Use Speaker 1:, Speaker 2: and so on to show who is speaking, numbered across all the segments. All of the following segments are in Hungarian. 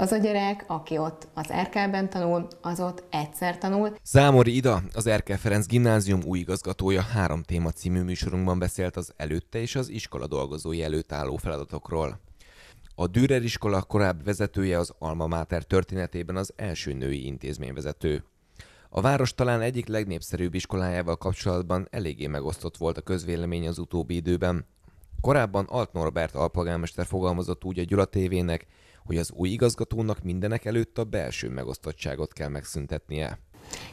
Speaker 1: Az a gyerek, aki ott az Erkelben tanul, az ott egyszer tanul.
Speaker 2: Zámori Ida, az Erkel Ferenc Gimnázium új igazgatója három téma című műsorunkban beszélt az előtte és az iskola dolgozói előtt álló feladatokról. A Dürer iskola korábbi vezetője az Alma Mater történetében az első női intézményvezető. A város talán egyik legnépszerűbb iskolájával kapcsolatban eléggé megosztott volt a közvélemény az utóbbi időben. Korábban Alt Norbert alpagámester fogalmazott úgy a Gyula tévének, hogy az új igazgatónak mindenek előtt a belső megosztottságot kell megszüntetnie.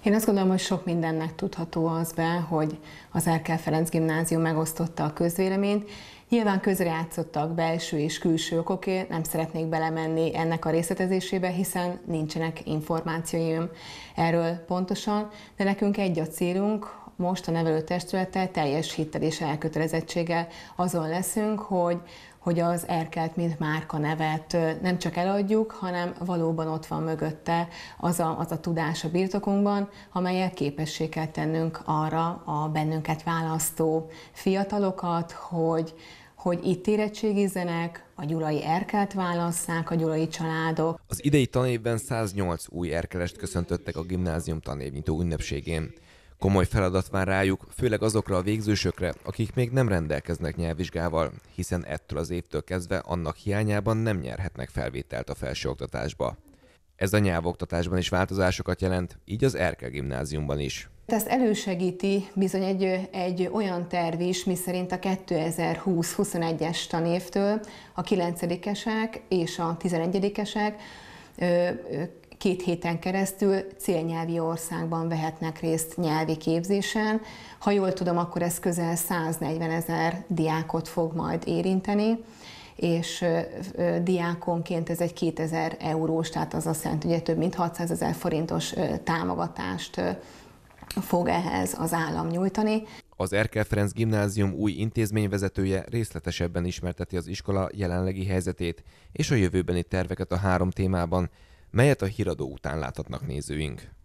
Speaker 1: Én azt gondolom, hogy sok mindennek tudható az be, hogy az Erkel Ferenc gimnázium megosztotta a közvéleményt. Nyilván közrejátszottak belső és külső okoké, nem szeretnék belemenni ennek a részletezésébe, hiszen nincsenek információim erről pontosan, de nekünk egy a célunk, most a nevelő testülettel teljes hittel és elkötelezettséggel azon leszünk, hogy, hogy az erkelt, mint márka nevet nem csak eladjuk, hanem valóban ott van mögötte az a, az a tudás a birtokunkban, amelyet képessé kell tennünk arra a bennünket választó fiatalokat, hogy, hogy itt érettségizzenek, a gyulai erkelt válasszák a gyulai családok.
Speaker 2: Az idei tanévben 108 új erkelest köszöntöttek a gimnázium tanévnyitó ünnepségén. Komoly feladat vár rájuk, főleg azokra a végzősökre, akik még nem rendelkeznek nyelvvizsgával, hiszen ettől az évtől kezdve annak hiányában nem nyerhetnek felvételt a felsőoktatásba. Ez a nyelvoktatásban is változásokat jelent, így az Erkel gimnáziumban is.
Speaker 1: Hát ezt elősegíti bizony egy, egy olyan terv is, miszerint a 2020-21-es tanévtől a 9-esek és a 11-esek két héten keresztül célnyelvi országban vehetnek részt nyelvi képzésen. Ha jól tudom, akkor ez közel 140 ezer diákot fog majd érinteni és diákonként ez egy 2000 eurós, tehát az azt jelenti, hogy több mint 600 ezer forintos támogatást fog ehhez az állam nyújtani.
Speaker 2: Az Erkel Ferenc Gimnázium új intézményvezetője részletesebben ismerteti az iskola jelenlegi helyzetét és a jövőbeni terveket a három témában, melyet a híradó után láthatnak nézőink.